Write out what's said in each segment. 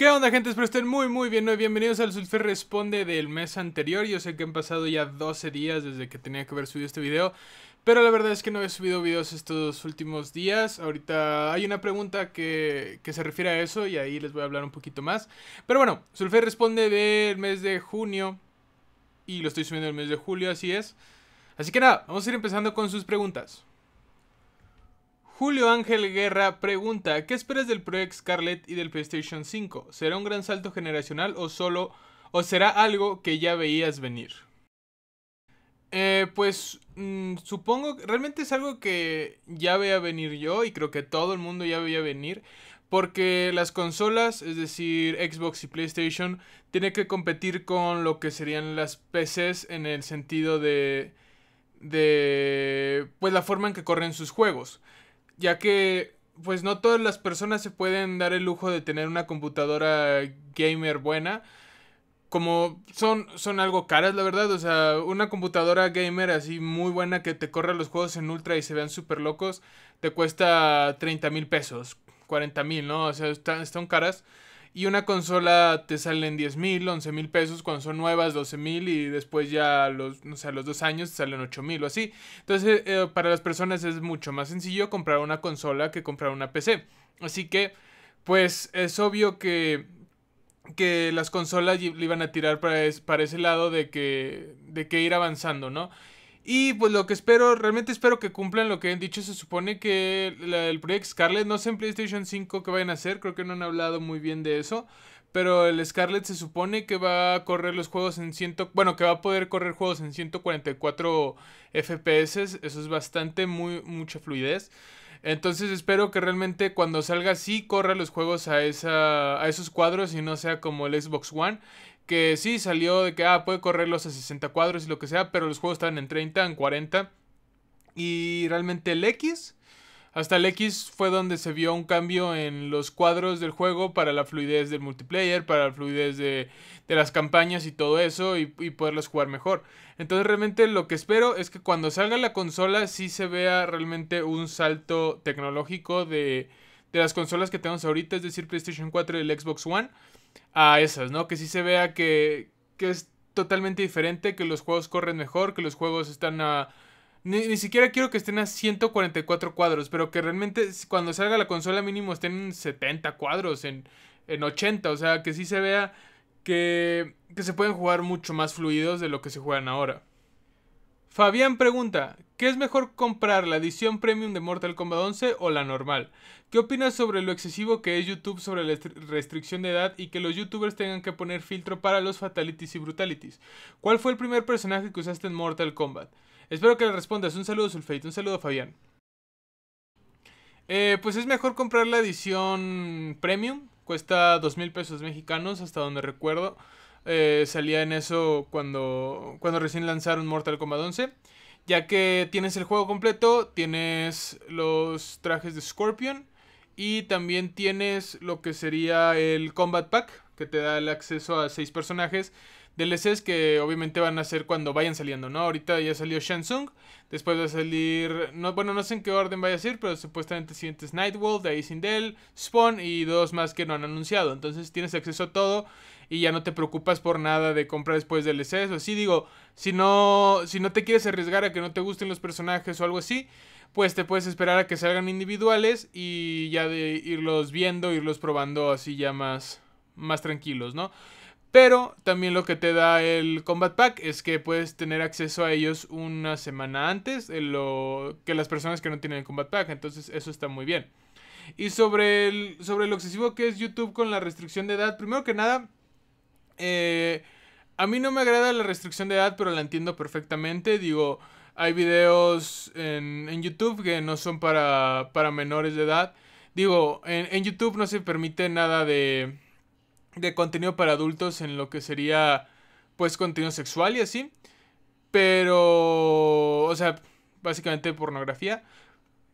¿Qué onda gente? Espero estén muy muy bien, muy bienvenidos al Sulfur Responde del mes anterior Yo sé que han pasado ya 12 días desde que tenía que haber subido este video Pero la verdad es que no he subido videos estos últimos días Ahorita hay una pregunta que, que se refiere a eso y ahí les voy a hablar un poquito más Pero bueno, Sulfur Responde del mes de junio Y lo estoy subiendo el mes de julio, así es Así que nada, vamos a ir empezando con sus preguntas Julio Ángel Guerra pregunta, ¿qué esperas del X, Scarlett y del PlayStation 5? ¿Será un gran salto generacional o solo o será algo que ya veías venir? Eh, pues supongo mm, supongo, realmente es algo que ya veía venir yo y creo que todo el mundo ya veía venir. Porque las consolas, es decir, Xbox y PlayStation, tienen que competir con lo que serían las PCs en el sentido de... de... pues la forma en que corren sus juegos ya que pues no todas las personas se pueden dar el lujo de tener una computadora gamer buena. Como son, son algo caras, la verdad. O sea, una computadora gamer así muy buena que te corra los juegos en ultra y se vean súper locos, te cuesta 30 mil pesos, 40 mil, ¿no? O sea, están, están caras. Y una consola te salen 10 mil, 11 mil pesos cuando son nuevas, 12 mil y después ya los, los dos años te salen 8 mil o así. Entonces eh, eh, para las personas es mucho más sencillo comprar una consola que comprar una PC. Así que pues es obvio que, que las consolas le iban a tirar para, para ese lado de que, de que ir avanzando, ¿no? Y pues lo que espero, realmente espero que cumplan lo que han dicho. Se supone que el proyecto Scarlet, no sé en PlayStation 5 que vayan a hacer, creo que no han hablado muy bien de eso. Pero el Scarlet se supone que va a correr los juegos en 100 bueno, que va a poder correr juegos en 144 FPS, eso es bastante, muy, mucha fluidez. Entonces espero que realmente cuando salga sí corra los juegos a, esa, a esos cuadros y no sea como el Xbox One que sí salió de que ah, puede correrlos a 60 cuadros y lo que sea, pero los juegos estaban en 30, en 40. Y realmente el X, hasta el X fue donde se vio un cambio en los cuadros del juego para la fluidez del multiplayer, para la fluidez de, las campañas y todo eso y, poderlos poderlas jugar mejor. Entonces realmente lo que espero es que cuando salga la consola sí se vea realmente un salto tecnológico de, de las consolas que tenemos ahorita, es decir, PlayStation 4 y el Xbox One a esas, ¿no? Que sí se vea que, que es totalmente diferente, que los juegos corren mejor, que los juegos están a... Ni, siquiera quiero que estén a 144 cuadros, pero que realmente cuando salga la consola mínimo estén en 70 cuadros, en, en 80, o sea, que sí se vea que se pueden jugar mucho más fluidos de lo que se juegan ahora. Fabián pregunta, ¿qué es mejor comprar la edición premium de Mortal Kombat 11 o la normal? ¿Qué opinas sobre lo excesivo que es YouTube sobre la restricción de edad y que los youtubers tengan que poner filtro para los fatalities y brutalities? ¿Cuál fue el primer personaje que usaste en Mortal Kombat? Espero que le respondas. Un saludo Sulfate, un saludo Fabián. Eh, pues es mejor comprar la edición premium, cuesta dos mil pesos mexicanos hasta donde recuerdo. Eh, salía en eso cuando, cuando recién lanzaron Mortal Kombat 11. Ya que tienes el juego completo, tienes los trajes de Scorpion y también tienes lo que sería el Combat Pack, que te da el acceso a seis personajes DLCs que obviamente van a ser cuando vayan saliendo, ¿no? Ahorita ya salió Shansung, después va a salir, no, bueno, no sé en qué orden vaya a ser, pero supuestamente siguientes siguiente es Nightwolf, de Spawn y dos más que no han anunciado. Entonces tienes acceso a todo y ya no te preocupas por nada de comprar después DLCs o así. Digo, si no, si no te quieres arriesgar a que no te gusten los personajes o algo así, pues te puedes esperar a que salgan individuales y ya de irlos viendo, irlos probando así ya más, más tranquilos, ¿no? Pero también lo que te da el Combat Pack es que puedes tener acceso a ellos una semana antes que las personas que no tienen el Combat Pack. Entonces eso está muy bien. Y sobre, el, sobre lo excesivo que es YouTube con la restricción de edad, primero que nada, eh, a mí no me agrada la restricción de edad, pero la entiendo perfectamente. Digo, hay videos en, YouTube que no son para, para menores de edad. Digo, en YouTube no se permite nada de de contenido para adultos en lo que sería pues contenido sexual y así. Pero, o sea, básicamente pornografía.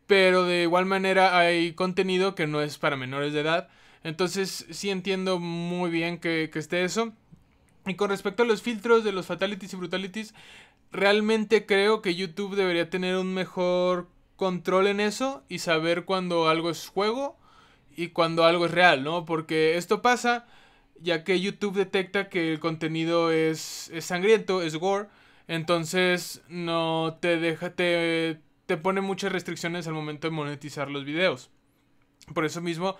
Pero de igual manera hay contenido que no es para menores de edad. Entonces sí entiendo muy bien que, esté eso. Y con respecto a los filtros de los fatalities y brutalities, realmente creo que YouTube debería tener un mejor control en eso y saber cuando algo es juego y cuando algo es real, ¿no? Porque esto pasa ya que YouTube detecta que el contenido es, sangriento, es gore, entonces no te deja, te, te, pone muchas restricciones al momento de monetizar los videos. Por eso mismo,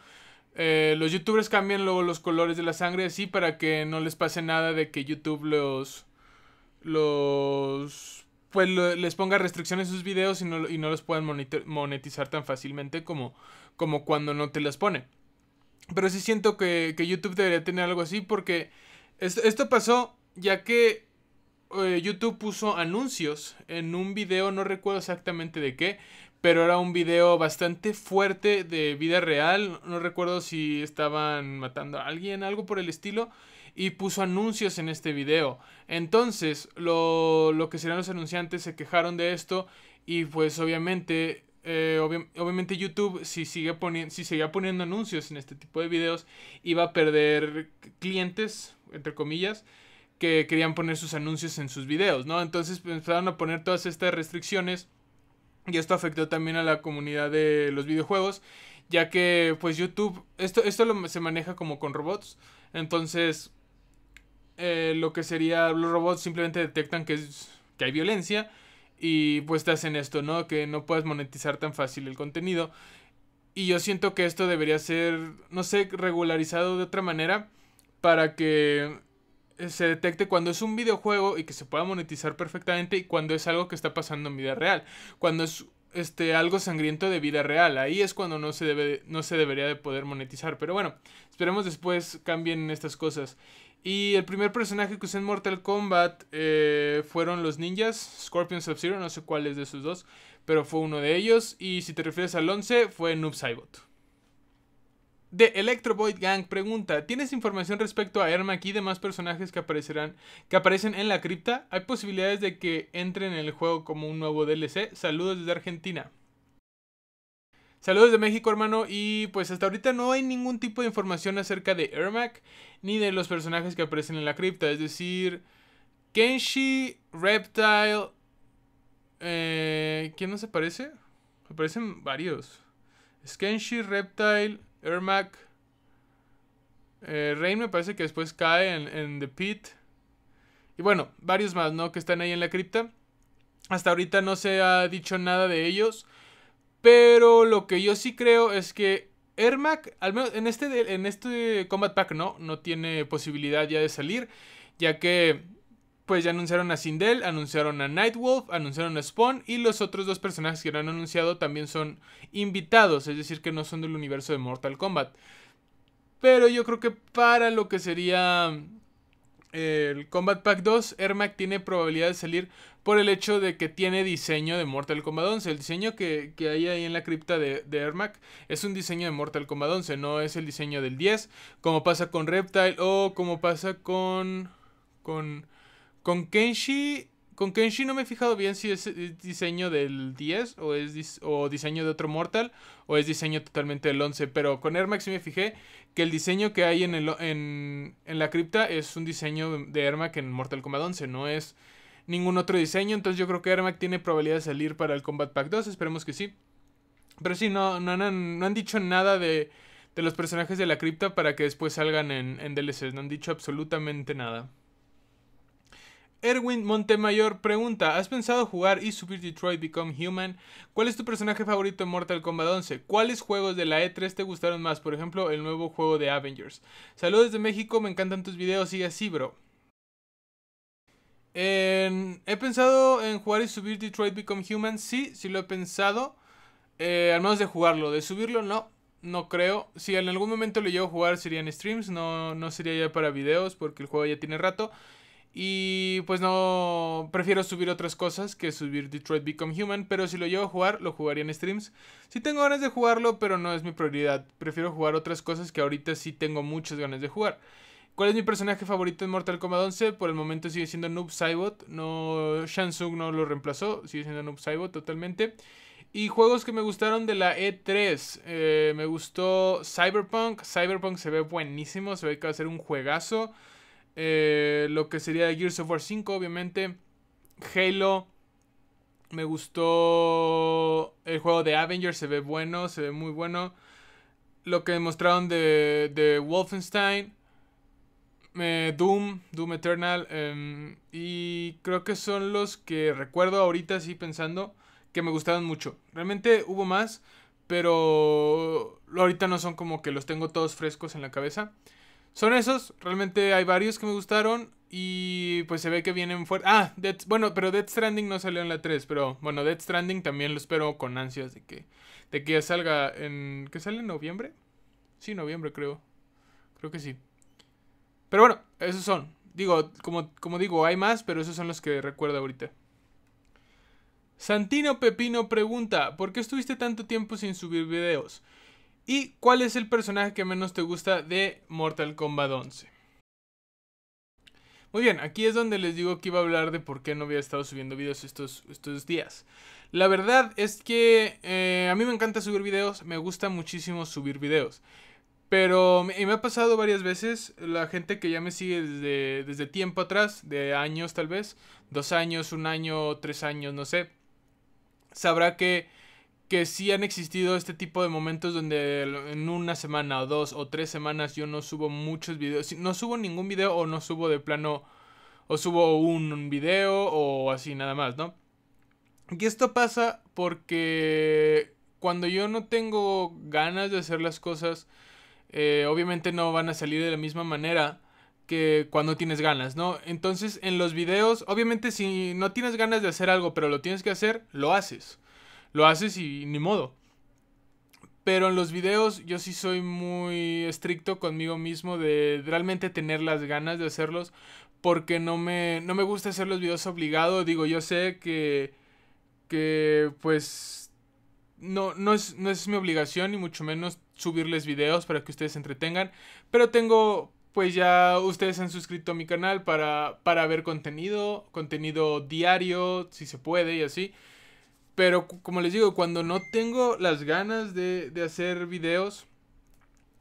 eh, los youtubers cambian luego los colores de la sangre así para que no les pase nada de que YouTube los... los pues les ponga restricciones en sus videos y no, y no los puedan monetizar tan fácilmente como, como cuando no te las pone. Pero sí siento que, YouTube debería tener algo así porque esto, pasó ya que eh, YouTube puso anuncios en un video, no recuerdo exactamente de qué, pero era un video bastante fuerte de vida real, no recuerdo si estaban matando a alguien, algo por el estilo, y puso anuncios en este video. Entonces, lo, lo que serían los anunciantes se quejaron de esto y pues obviamente eh, obviamente YouTube, si, si seguía poniendo anuncios en este tipo de videos, iba a perder clientes, entre comillas, que querían poner sus anuncios en sus videos, ¿no? Entonces pues, empezaron a poner todas estas restricciones y esto afectó también a la comunidad de los videojuegos, ya que pues YouTube, esto, esto se maneja como con robots, entonces eh, lo que sería los robots simplemente detectan que, es, que hay violencia y pues te hacen esto, ¿no? Que no puedes monetizar tan fácil el contenido. Y yo siento que esto debería ser, no sé, regularizado de otra manera para que eh, se detecte cuando es un videojuego y que se pueda monetizar perfectamente y cuando es algo que está pasando en vida real. Cuando es este, algo sangriento de vida real. Ahí es cuando no se, debe, no se debería de poder monetizar. Pero bueno, esperemos después cambien estas cosas. Y el primer personaje que usé en Mortal Kombat eh, fueron los ninjas, Scorpion Sub-Zero, no sé cuál es de esos dos, pero fue uno de ellos. Y si te refieres al 11, fue Noob Saibot. De Electro Void Gang pregunta, ¿tienes información respecto a Ermac y demás personajes que, aparecerán, que aparecen en la cripta? ¿Hay posibilidades de que entren en el juego como un nuevo DLC? Saludos desde Argentina. Saludos de México, hermano. Y pues hasta ahorita no hay ningún tipo de información acerca de Ermac ni de los personajes que aparecen en la cripta. Es decir, Kenshi, Reptile. Eh, ¿Quién nos aparece? Aparecen varios: Kenshi, Reptile, Ermac. Eh, Rain me parece que después cae en, en The Pit. Y bueno, varios más, ¿no? Que están ahí en la cripta. Hasta ahorita no se ha dicho nada de ellos. Pero lo que yo sí creo es que Ermac, al menos en este, en este Combat Pack no, no tiene posibilidad ya de salir, ya que pues ya anunciaron a Sindel, anunciaron a Nightwolf, anunciaron a Spawn y los otros dos personajes que han anunciado también son invitados, es decir, que no son del universo de Mortal Kombat. Pero yo creo que para lo que sería eh, el Combat Pack 2, Ermac tiene probabilidad de salir por el hecho de que tiene diseño de Mortal Kombat 11. El diseño que, hay ahí en la cripta de, de Ermac es un diseño de Mortal Kombat 11, no es el diseño del 10, como pasa con Reptile o como pasa con... con... con Kenshi... Con Kenshi no me he fijado bien si es diseño del 10 o es diseño de otro Mortal o es diseño totalmente del 11, pero con Ermac sí me fijé que el diseño que hay en, el, en, en la cripta es un diseño de Ermac en Mortal Kombat 11, no es ningún otro diseño. Entonces yo creo que Ermac tiene probabilidad de salir para el Combat Pack 2. Esperemos que sí. Pero sí, no, no, han dicho nada de, los personajes de la cripta para que después salgan en, en DLCs. No han dicho absolutamente nada. Erwin Montemayor pregunta, ¿has pensado jugar y subir Detroit Become Human? ¿Cuál es tu personaje favorito en Mortal Kombat 11? ¿Cuáles juegos de la E3 te gustaron más? Por ejemplo, el nuevo juego de Avengers. Saludos de México, me encantan tus videos, sigue así, bro he pensado en jugar y subir Detroit Become Human. Sí, sí lo he pensado. Eh, al menos de jugarlo. De subirlo, no. No creo. Si en algún momento lo llevo a jugar sería en streams. No, no sería ya para videos porque el juego ya tiene rato. Y pues no. Prefiero subir otras cosas que subir Detroit Become Human. Pero si lo llevo a jugar, lo jugaría en streams. Sí tengo ganas de jugarlo, pero no es mi prioridad. Prefiero jugar otras cosas que ahorita sí tengo muchas ganas de jugar. ¿Cuál es mi personaje favorito en Mortal Kombat 11? Por el momento sigue siendo Noob Saibot. No, Tsung no lo reemplazó. Sigue siendo Noob Saibot totalmente. Y juegos que me gustaron de la E3. Eh, me gustó Cyberpunk. Cyberpunk se ve buenísimo. Se ve que va a ser un juegazo. Eh, lo que sería Gears of War 5, obviamente. Halo. Me gustó el juego de Avengers. Se ve bueno. Se ve muy bueno. Lo que mostraron de, de Wolfenstein. Eh, Doom, Doom Eternal. Em, y creo que son los que recuerdo ahorita, sí, pensando, que me gustaron mucho. Realmente hubo más, pero ahorita no son como que los tengo todos frescos en la cabeza. Son esos, realmente hay varios que me gustaron. Y pues se ve que vienen fuerte. Ah, bueno, pero Dead Stranding no salió en la 3. Pero bueno, Dead Stranding también lo espero con ansias de que, de que salga en. ¿Que sale en noviembre? Sí, noviembre creo. Creo que sí. Pero bueno, esos son. Digo, como, digo, hay más, pero esos son los que recuerdo ahorita. Santino Pepino pregunta, ¿por qué estuviste tanto tiempo sin subir videos? ¿Y cuál es el personaje que menos te gusta de Mortal Kombat 11? Muy bien, aquí es donde les digo que iba a hablar de por qué no había estado subiendo videos estos, estos días. La verdad es que eh, a mí me encanta subir videos, me gusta muchísimo subir videos. Pero y me ha pasado varias veces, la gente que ya me sigue desde, desde tiempo atrás, de años tal vez, dos años, un año, tres años, no sé, sabrá que, que sí han existido este tipo de momentos donde en una semana o dos o tres semanas yo no subo muchos videos, no subo ningún video o no subo de plano, o subo un video o así nada más, ¿no? Y esto pasa porque cuando yo no tengo ganas de hacer las cosas, eh, obviamente no van a salir de la misma manera que cuando tienes ganas, ¿no? Entonces en los videos, obviamente si no tienes ganas de hacer algo, pero lo tienes que hacer, lo haces. Lo haces y ni modo. Pero en los videos yo sí soy muy estricto conmigo mismo de realmente tener las ganas de hacerlos. Porque no me, no me gusta hacer los videos obligado. Digo, yo sé que, que pues no, no, es, no es mi obligación, y mucho menos subirles videos para que ustedes se entretengan. Pero tengo, pues ya ustedes han suscrito a mi canal para, para ver contenido, contenido diario, si se puede y así. Pero como les digo, cuando no tengo las ganas de, de hacer videos,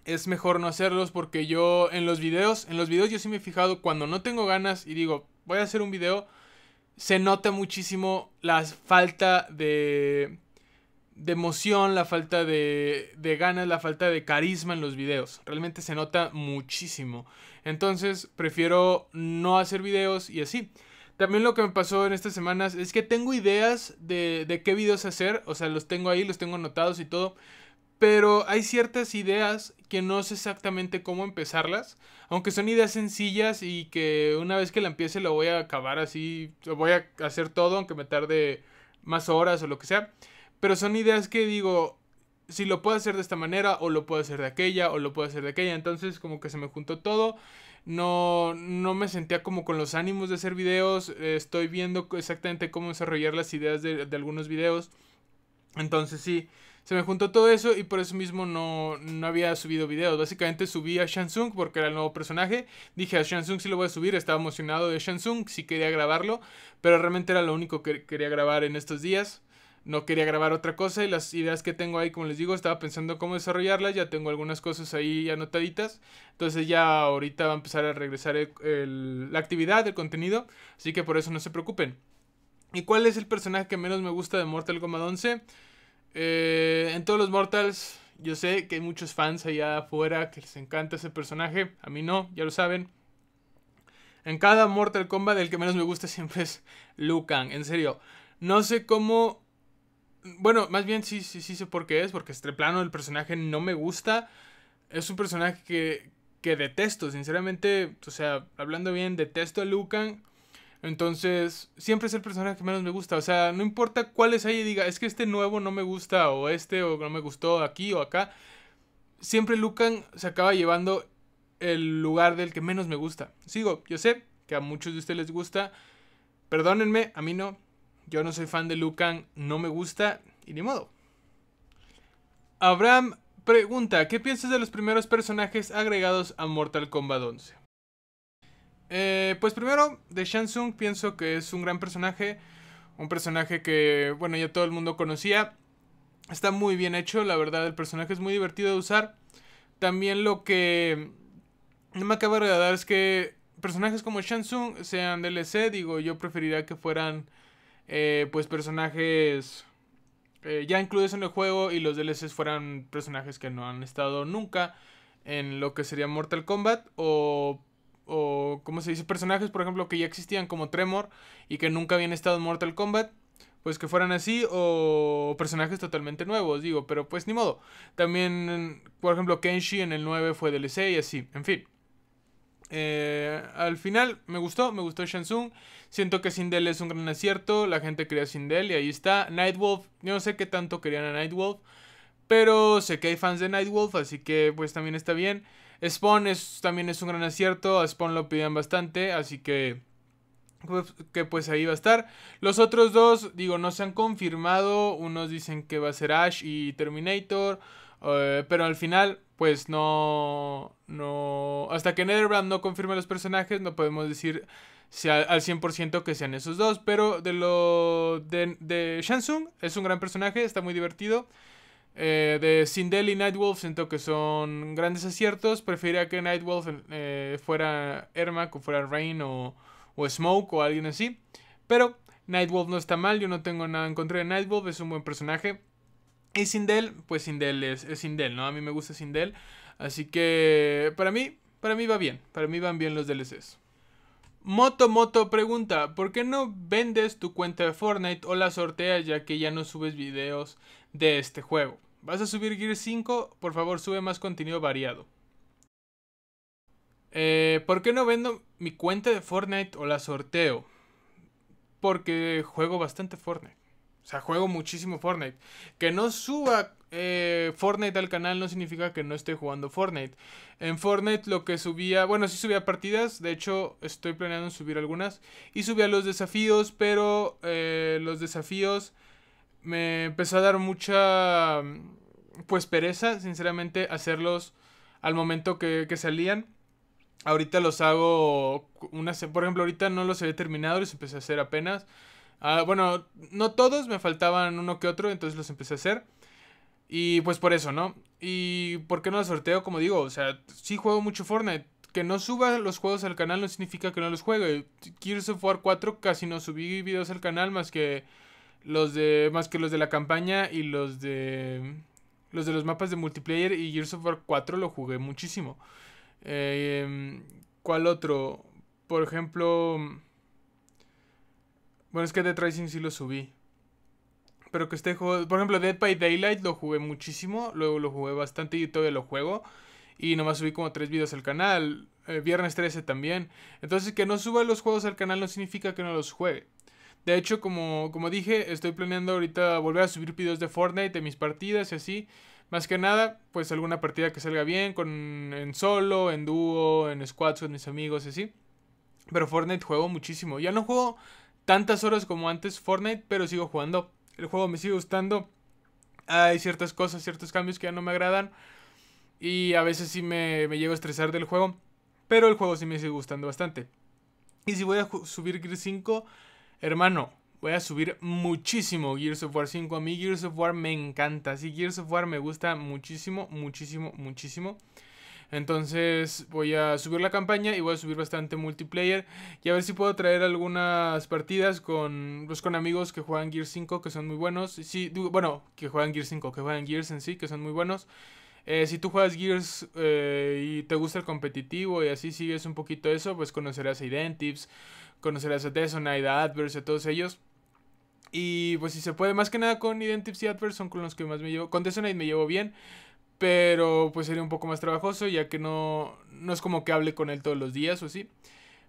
es mejor no hacerlos porque yo en los videos, en los videos yo sí me he fijado cuando no tengo ganas y digo, voy a hacer un video, se nota muchísimo la falta de de emoción, la falta de, ganas, la falta de carisma en los videos. Realmente se nota muchísimo. Entonces prefiero no hacer videos y así. También lo que me pasó en estas semanas es que tengo ideas de, de qué videos hacer. O sea, los tengo ahí, los tengo anotados y todo. Pero hay ciertas ideas que no sé exactamente cómo empezarlas. Aunque son ideas sencillas y que una vez que la empiece lo voy a acabar así. Voy a hacer todo, aunque me tarde más horas o lo que sea. Pero son ideas que digo, si lo puedo hacer de esta manera, o lo puedo hacer de aquella, o lo puedo hacer de aquella. Entonces como que se me juntó todo. No, no me sentía como con los ánimos de hacer videos. Estoy viendo exactamente cómo desarrollar las ideas de, algunos videos. Entonces sí, se me juntó todo eso y por eso mismo no, no había subido videos. Básicamente subí a Shansung porque era el nuevo personaje. Dije a Shansung si lo voy a subir, estaba emocionado de Shansung, si quería grabarlo, pero realmente era lo único que quería grabar en estos días no quería grabar otra cosa y las ideas que tengo ahí, como les digo, estaba pensando cómo desarrollarlas, ya tengo algunas cosas ahí anotaditas, entonces ya ahorita va a empezar a regresar la actividad, el contenido, así que por eso no se preocupen. ¿Y cuál es el personaje que menos me gusta de Mortal Kombat 11? Eh, en todos los Mortals, yo sé que hay muchos fans allá afuera que les encanta ese personaje, a mí no, ya lo saben. En cada Mortal Kombat el que menos me gusta siempre es Lucan, en serio. No sé cómo bueno, más bien sí, sí, sí sé por qué es, porque este plano del personaje no me gusta. Es un personaje que, que detesto, sinceramente, o sea, hablando bien, detesto a Lucan. Entonces, siempre es el personaje que menos me gusta. O sea, no importa es ahí y diga, es que este nuevo no me gusta, o este, o no me gustó aquí o acá. Siempre Lucan se acaba llevando el lugar del que menos me gusta. Sigo, yo sé que a muchos de ustedes les gusta. Perdónenme, a mí no. Yo no soy fan de Lucan, no me gusta y ni modo. Abraham pregunta, ¿qué piensas de los primeros personajes agregados a Mortal Kombat 11? Eh, pues primero, de Tsung pienso que es un gran personaje, un personaje que, bueno, ya todo el mundo conocía. Está muy bien hecho, la verdad, el personaje es muy divertido de usar. También lo que no me acaba de dar es que personajes como Tsung sean DLC, digo, yo preferiría que fueran eh, pues personajes eh, ya incluidos en el juego y los DLCs fueran personajes que no han estado nunca en lo que sería Mortal Kombat o, o ¿cómo se dice? Personajes, por ejemplo, que ya existían como Tremor y que nunca habían estado en Mortal Kombat. Pues que fueran así o personajes totalmente nuevos, digo, pero pues ni modo. También, por ejemplo, Kenshi en el 9 fue DLC y así, en fin. Eh, al final me gustó, me gustó Shansung. Siento que Sindel es un gran acierto. La gente quería Sindel y ahí está. Nightwolf, yo no sé qué tanto querían a Nightwolf. Pero sé que hay fans de Nightwolf, así que pues también está bien. Spawn es, también es un gran acierto. A Spawn lo pidían bastante, así que pues, que pues ahí va a estar. Los otros dos, digo, no se han confirmado. Unos dicen que va a ser Ash y Terminator. Eh, pero al final, pues no, no... Hasta que Netherbrand no confirme los personajes, no podemos decir si al, 100% que sean esos dos. Pero de lo de, Shansung, es un gran personaje, está muy divertido. Eh, de Sindel y Nightwolf siento que son grandes aciertos. Preferiría que Nightwolf eh, fuera Ermac o fuera Rain o, o, Smoke o alguien así. Pero Nightwolf no está mal, yo no tengo nada en contra de Nightwolf, es un buen personaje. Y Sindel, pues Sindel es, es Sindel, ¿no? A mí me gusta Sindel. Así que para mí, para mí va bien. Para mí van bien los DLCs. Moto Moto pregunta, ¿por qué no vendes tu cuenta de Fortnite o la sorteas ya que ya no subes videos de este juego? ¿Vas a subir Gear 5? Por favor, sube más contenido variado. Eh, ¿Por qué no vendo mi cuenta de Fortnite o la sorteo? Porque juego bastante Fortnite. O sea, juego muchísimo Fortnite. Que no suba eh, Fortnite al canal no significa que no esté jugando Fortnite. En Fortnite lo que subía, bueno, sí subía partidas, de hecho estoy planeando subir algunas. Y subía los desafíos, pero eh, los desafíos me empezó a dar mucha, pues pereza, sinceramente, hacerlos al momento que, salían. Ahorita los hago, por ejemplo, ahorita no los he terminado, los empecé a hacer apenas. Ah, bueno, no todos, me faltaban uno que otro, entonces los empecé a hacer. Y pues por eso, ¿no? ¿Y por qué no los sorteo? Como digo, o sea, sí juego mucho Fortnite. Que no suba los juegos al canal no significa que no los juegue. Gears of War 4 casi no subí videos al canal más que los de más que los de la campaña y los de los de los mapas de multiplayer y Gears of War 4 lo jugué muchísimo. Eh, ¿Cuál otro? Por ejemplo, bueno, es que Dead Rising sí lo subí. Pero que este juego... Por ejemplo, Dead by Daylight lo jugué muchísimo. Luego lo jugué bastante y todavía lo juego. Y nomás subí como tres videos al canal. Eh, viernes 13 también. Entonces que no suba los juegos al canal no significa que no los juegue. De hecho, como, como dije, estoy planeando ahorita volver a subir videos de Fortnite, de mis partidas y así. Más que nada, pues alguna partida que salga bien, con, en solo, en dúo, en squads con mis amigos y así. Pero Fortnite juego muchísimo. Ya no juego tantas horas como antes Fortnite, pero sigo jugando. El juego me sigue gustando. Hay ciertas cosas, ciertos cambios que ya no me agradan. Y a veces sí me, me llego a estresar del juego. Pero el juego sí me sigue gustando bastante. Y si voy a subir Gears 5, hermano, voy a subir muchísimo Gears of War 5. A mí Gears of War me encanta. Sí, Gears of War me gusta muchísimo, muchísimo, muchísimo. Entonces voy a subir la campaña y voy a subir bastante multiplayer. Y a ver si puedo traer algunas partidas con, pues, con amigos que juegan Gears 5, que son muy buenos. bueno, que juegan Gears 5, que juegan Gears en sí, que son muy buenos. Eh, si tú juegas Gears eh, y te gusta el competitivo y así sigues un poquito eso, pues conocerás a Identips, conocerás a Desonide, a Adverse, a todos ellos. Y pues si se puede, más que nada con Identips y Adverse son con los que más me llevo. Con me llevo bien. Pero pues sería un poco más trabajoso ya que no, no es como que hable con él todos los días o así.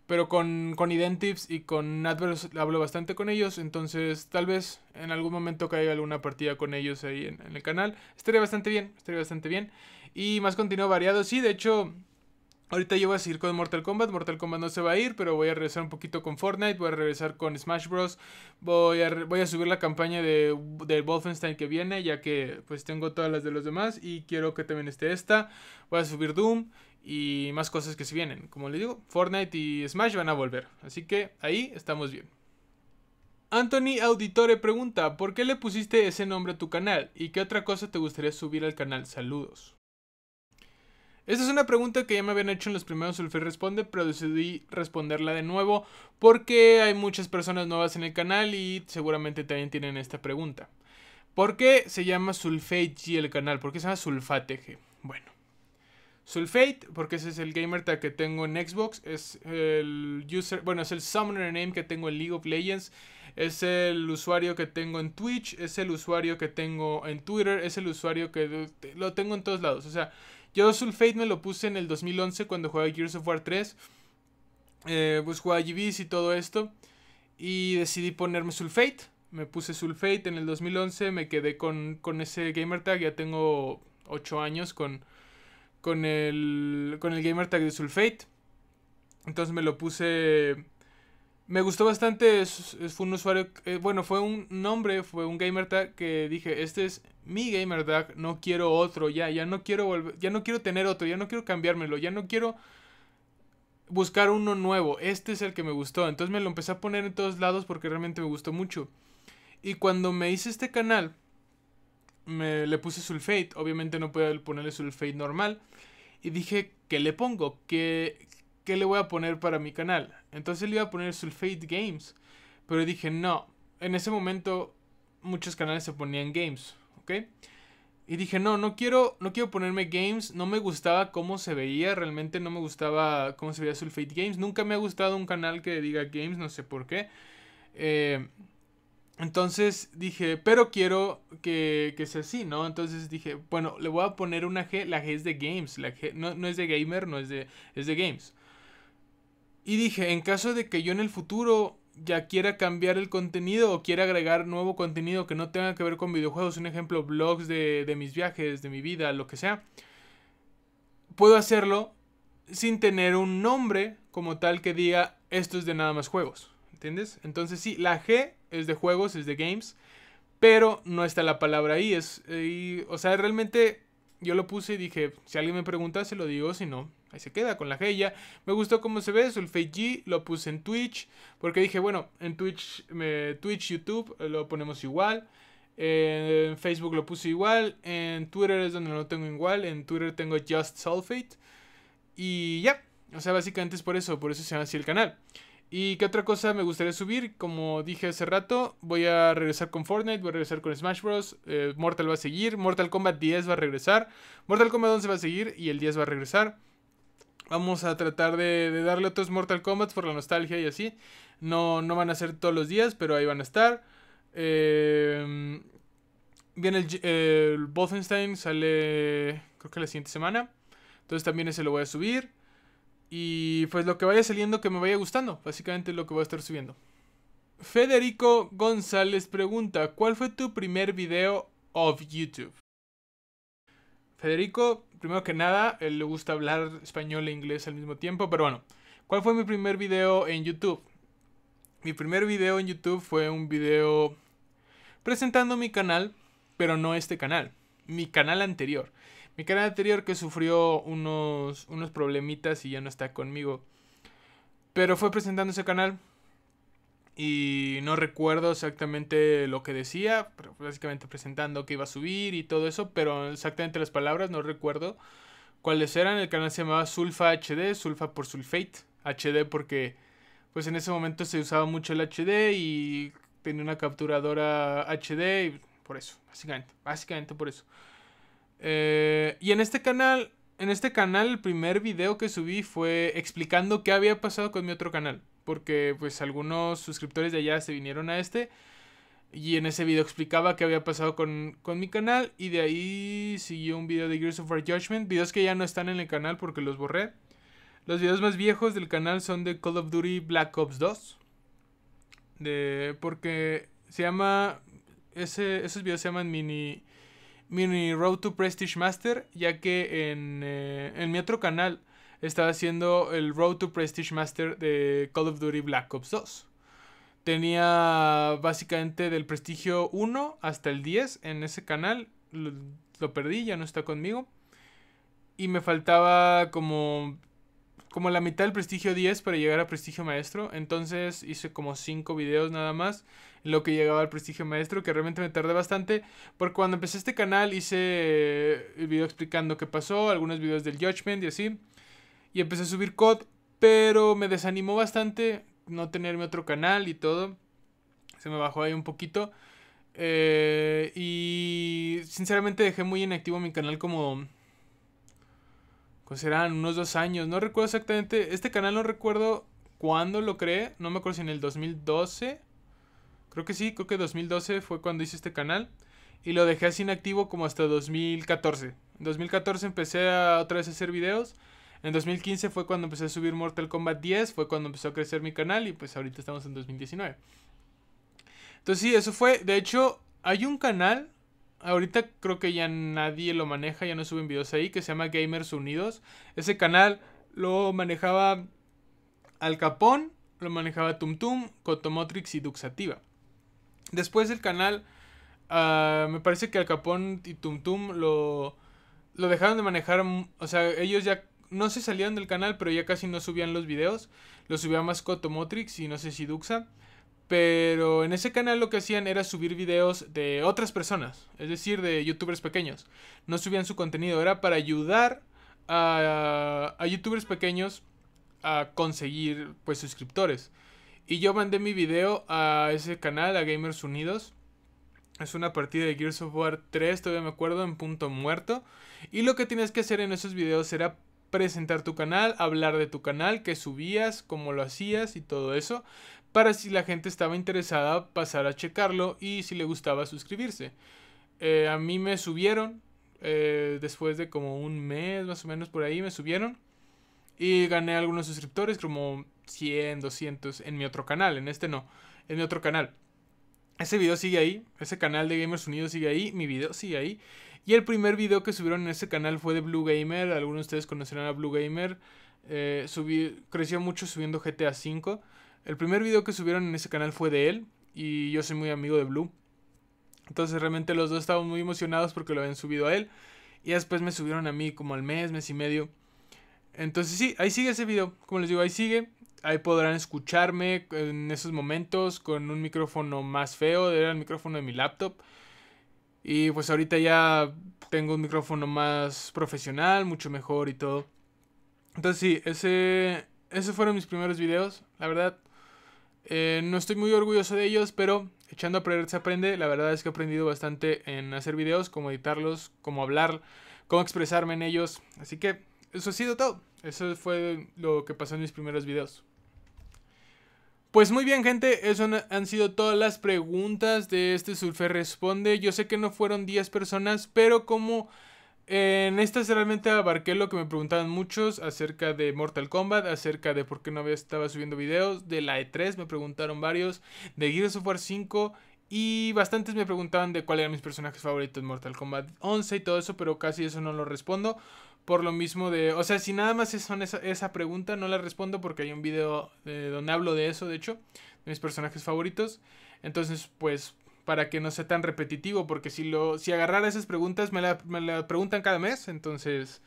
Pero con, con y con Adverse hablo bastante con ellos. Entonces tal vez en algún momento caiga alguna partida con ellos ahí en, el canal. Estaría bastante bien, estaría bastante bien. Y más continuo variado. Sí, de hecho Ahorita yo voy a seguir con Mortal Kombat, Mortal Kombat no se va a ir, pero voy a regresar un poquito con Fortnite, voy a regresar con Smash Bros. Voy a, subir la campaña de, de Wolfenstein que viene, ya que pues tengo todas las de los demás y quiero que también esté esta. Voy a subir Doom y más cosas que se vienen. Como les digo, Fortnite y Smash van a volver, así que ahí estamos bien. Anthony Auditore pregunta, ¿por qué le pusiste ese nombre a tu canal? ¿Y qué otra cosa te gustaría subir al canal? Saludos. Esta es una pregunta que ya me habían hecho en los primeros Sulfate Responde, pero decidí responderla de nuevo porque hay muchas personas nuevas en el canal y seguramente también tienen esta pregunta. ¿Por qué se llama Sulfate G el canal? ¿Por qué se llama Sulfate G? Bueno, Sulfate, porque ese es el gamer que tengo en Xbox, es el user, bueno, es el summoner name que tengo en League of Legends es el usuario que tengo en Twitch, es el usuario que tengo en Twitter, es el usuario que lo tengo en todos lados. O sea, yo Sulfate me lo puse en el 2011 cuando jugaba Gears of War 3. Eh, pues jugaba GBs y todo esto. Y decidí ponerme Sulfate. Me puse Sulfate en el 2011. Me quedé con, con ese gamer tag. Ya tengo 8 años con, con, el, con el gamer tag de Sulfate. Entonces me lo puse... Me gustó bastante, fue un usuario, eh, bueno, fue un nombre, fue un gamer tag que dije, este es mi gamerdag, no quiero otro, ya, ya no quiero volver, ya no quiero tener otro, ya no quiero cambiármelo, ya no quiero buscar uno nuevo, este es el que me gustó, entonces me lo empecé a poner en todos lados porque realmente me gustó mucho. Y cuando me hice este canal, me le puse sulfate, obviamente no puedo ponerle sulfate normal, y dije, ¿qué le pongo? ¿Qué, ¿Qué le voy a poner para mi canal? Entonces le iba a poner sulfate games, pero dije, no, en ese momento muchos canales se ponían games, ¿ok? Y dije, no, no quiero, no quiero ponerme games, no me gustaba cómo se veía, realmente no me gustaba cómo se veía Sulfate Games, nunca me ha gustado un canal que diga games, no sé por qué. Eh, entonces dije, pero quiero que, que, sea así, ¿no? Entonces dije, bueno, le voy a poner una G, la G es de games, la no, es de gamer, no es de, es de games. Y dije, en caso de que yo en el futuro ya quiera cambiar el contenido o quiera agregar nuevo contenido que no tenga que ver con videojuegos, un ejemplo, blogs de, mis viajes, de mi vida, lo que sea, puedo hacerlo sin tener un nombre como tal que diga esto es de nada más juegos. ¿Entiendes? Entonces sí, la G es de juegos, es de games, pero no está la palabra ahí. Es, eh, o sea, realmente yo lo puse y dije, si alguien me pregunta, se lo digo, si no, ahí se queda con la ya Me gustó cómo se ve, Sulfate G, lo puse en Twitch, porque dije, bueno, en Twitch, YouTube eh, lo ponemos igual, en Facebook lo puse igual, en Twitter es donde lo tengo igual, en Twitter tengo Just Sulfate, y ya, o sea, básicamente es por eso, por eso se llama así el canal. ¿Y qué otra cosa me gustaría subir? Como dije hace rato, voy a regresar con Fortnite, voy a regresar con Smash Bros. Eh, Mortal va a seguir, Mortal Kombat 10 va a regresar, Mortal Kombat 11 va a seguir y el 10 va a regresar. Vamos a tratar de, darle otros Mortal Kombat por la nostalgia y así. No, no van a ser todos los días, pero ahí van a estar. Em, viene el, eh, el sale creo que la siguiente semana. Entonces también ese lo voy a subir. Y pues lo que vaya saliendo que me vaya gustando, básicamente lo que voy a estar subiendo. Federico González pregunta, ¿cuál fue tu primer video of YouTube? Federico, primero que nada, él le gusta hablar español e inglés al mismo tiempo, pero bueno, ¿cuál fue mi primer video en YouTube? Mi primer video en YouTube fue un video presentando mi canal, pero no este canal, mi canal anterior mi canal anterior que sufrió unos, unos problemitas y ya no está conmigo. Pero fue presentando ese canal y no recuerdo exactamente lo que decía, pero básicamente presentando que iba a subir y todo eso, pero exactamente las palabras no recuerdo cuáles eran. El canal se llamaba Sulfa HD, Sulfa por Sulfate, HD porque pues en ese momento se usaba mucho el HD y tenía una capturadora HD y por eso, básicamente, básicamente por eso. Eh, y en este canal, en este canal el primer video que subí fue explicando qué había pasado con mi otro canal. Porque pues algunos suscriptores de allá se vinieron a este. Y en ese video explicaba qué había pasado con, mi canal. Y de ahí siguió un video de Gears of War Judgment. Videos que ya no están en el canal porque los borré. Los videos más viejos del canal son de Call of Duty Black Ops 2. De, porque se llama... Ese, esos videos se llaman mini Mini Road to Prestige Master, ya que en, eh, en mi otro canal estaba haciendo el Road to Prestige Master de Call of Duty Black Ops 2. Tenía básicamente del prestigio 1 hasta el 10 en ese canal. lo perdí, ya no está conmigo. Y me faltaba como como la mitad del prestigio 10 para llegar a prestigio maestro. Entonces hice como 5 videos nada más lo que llegaba al prestigio maestro, que realmente me tardé bastante. Porque cuando empecé este canal hice el video explicando qué pasó, algunos videos del Judgment y así. Y empecé a subir COD, pero me desanimó bastante no tenerme otro canal y todo. Se me bajó ahí un poquito. Eh, y sinceramente dejé muy inactivo mi canal como pues eran unos dos años, no recuerdo exactamente, este canal no recuerdo cuándo lo creé, no me acuerdo si en el 2012, creo que sí, creo que 2012 fue cuando hice este canal y lo dejé así activo como hasta 2014. En 2014 empecé a, otra vez a hacer videos. En 2015 fue cuando empecé a subir Mortal Kombat 10, fue cuando empezó a crecer mi canal y pues ahorita estamos en 2019. Entonces sí, eso fue. De hecho, hay un canal ahorita creo que ya nadie lo maneja, ya no suben videos ahí, que se llama Gamers Unidos. Ese canal lo manejaba Al Capón, lo manejaba Tumtum, Cotomotrix y Duxativa. Después del canal, ah, me parece que Al Capón y Tumtum lo, lo dejaron de manejar, mm, o sea, ellos ya no se salieron del canal, pero ya casi no subían los videos. Lo subía más Cotomotrix y no sé si Duxa. Pero en ese canal lo que hacían era subir videos de otras personas, es decir, de youtubers pequeños. No subían su contenido, era para ayudar a, a youtubers pequeños a conseguir pues, suscriptores. Y yo mandé mi video a ese canal, a Gamers Unidos. Es una partida de Gears of War 3, todavía me acuerdo, en punto muerto. Y lo que tienes que hacer en esos videos era presentar tu canal, hablar de tu canal, qué subías, cómo lo hacías y todo eso para si la gente estaba interesada pasar a checarlo y si le gustaba suscribirse. Eh, a mí me subieron, eh, después de como un mes más o menos por ahí me subieron y gané algunos suscriptores como 100, 200 en mi otro canal, en este no, en mi otro canal. Ese video sigue ahí, ese canal de Gamers Unidos sigue ahí, mi video sigue ahí. Y el primer video que subieron en ese canal fue de Blue Gamer, algunos de ustedes conocerán a Blue Gamer, eh, creció mucho subiendo GTA V. El primer video que subieron en ese canal fue de él y yo soy muy amigo de Blue. Entonces realmente los dos estaban muy emocionados porque lo habían subido a él. Y después me subieron a mí como al mes, mes y medio. Entonces sí, ahí sigue ese video. Como les digo, ahí sigue. Ahí podrán escucharme en esos momentos con un micrófono más feo. Era el micrófono de mi laptop. Y pues ahorita ya tengo un micrófono más profesional, mucho mejor y todo. Entonces sí, ese, esos fueron mis primeros videos. La verdad, eh, no estoy muy orgulloso de ellos, pero echando a aprender se aprende. La verdad es que he aprendido bastante en hacer videos, cómo editarlos, cómo hablar, cómo expresarme en ellos. Así que eso ha sido todo. Eso fue lo que pasó en mis primeros videos. Pues muy bien, gente, eso han sido todas las preguntas de este Surfer Responde. Yo sé que no fueron 10 personas, pero como en estas realmente abarqué lo que me preguntaban muchos acerca de Mortal Kombat, acerca de por qué no estaba subiendo videos, de la E3 me preguntaron varios, de Gears of War 5 y bastantes me preguntaban de cuáles eran mis personajes favoritos en Mortal Kombat 11 y todo eso, pero casi eso no lo respondo. Por lo mismo de... O sea, si nada más son esa, pregunta, no la respondo porque hay un video donde hablo de eso, de hecho, de mis personajes favoritos. Entonces, pues para que no sea tan repetitivo, porque si, lo, si agarrara esas preguntas me la, preguntan cada mes, entonces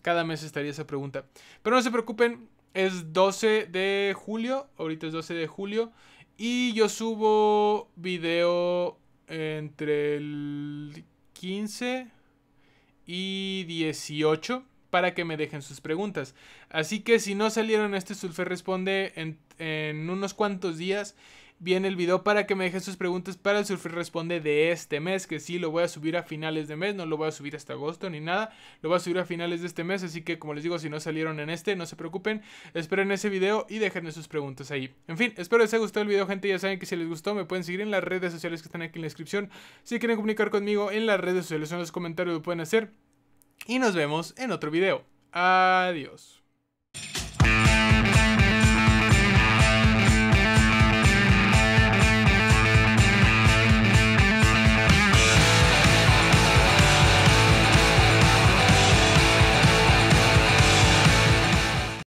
cada mes estaría esa pregunta. Pero no se preocupen, es 12 de julio, ahorita es 12 de julio, y yo subo video entre el 15 y 18 para que me dejen sus preguntas. Así que si no salieron este Sulfer responde en, en unos cuantos días viene el video para que me dejen sus preguntas para el Surfer Responde de este mes, que sí, lo voy a subir a finales de mes, no lo voy a subir hasta agosto ni nada, lo voy a subir a finales de este mes, así que como les digo, si no salieron en este, no se preocupen, esperen ese video y déjenme sus preguntas ahí. En fin, espero les haya gustado el video, gente, ya saben que si les gustó me pueden seguir en las redes sociales que están aquí en la descripción, si quieren comunicar conmigo en las redes sociales o en los comentarios lo pueden hacer, y nos vemos en otro video. Adiós.